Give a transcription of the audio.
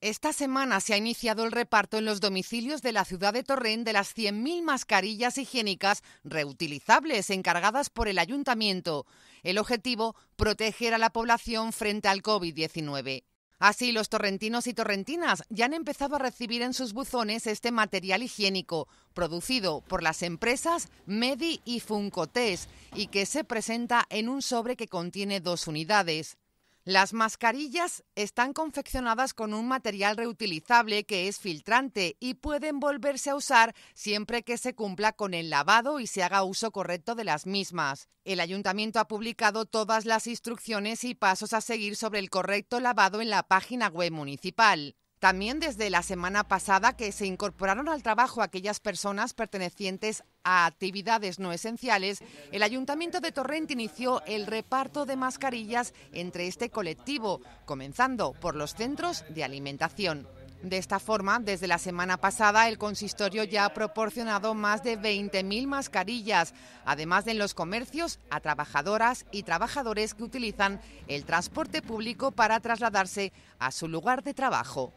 Esta semana se ha iniciado el reparto en los domicilios de la ciudad de Torrent de las 100.000 mascarillas higiénicas reutilizables encargadas por el ayuntamiento. El objetivo, proteger a la población frente al COVID-19. Así, los torrentinos y torrentinas ya han empezado a recibir en sus buzones este material higiénico, producido por las empresas Medi y Funcotes y que se presenta en un sobre que contiene dos unidades. Las mascarillas están confeccionadas con un material reutilizable que es filtrante y pueden volverse a usar siempre que se cumpla con el lavado y se haga uso correcto de las mismas. El ayuntamiento ha publicado todas las instrucciones y pasos a seguir sobre el correcto lavado en la página web municipal. También desde la semana pasada que se incorporaron al trabajo aquellas personas pertenecientes a actividades no esenciales, el Ayuntamiento de Torrent inició el reparto de mascarillas entre este colectivo, comenzando por los centros de alimentación. De esta forma, desde la semana pasada, el consistorio ya ha proporcionado más de 20.000 mascarillas, además de en los comercios a trabajadoras y trabajadores que utilizan el transporte público para trasladarse a su lugar de trabajo.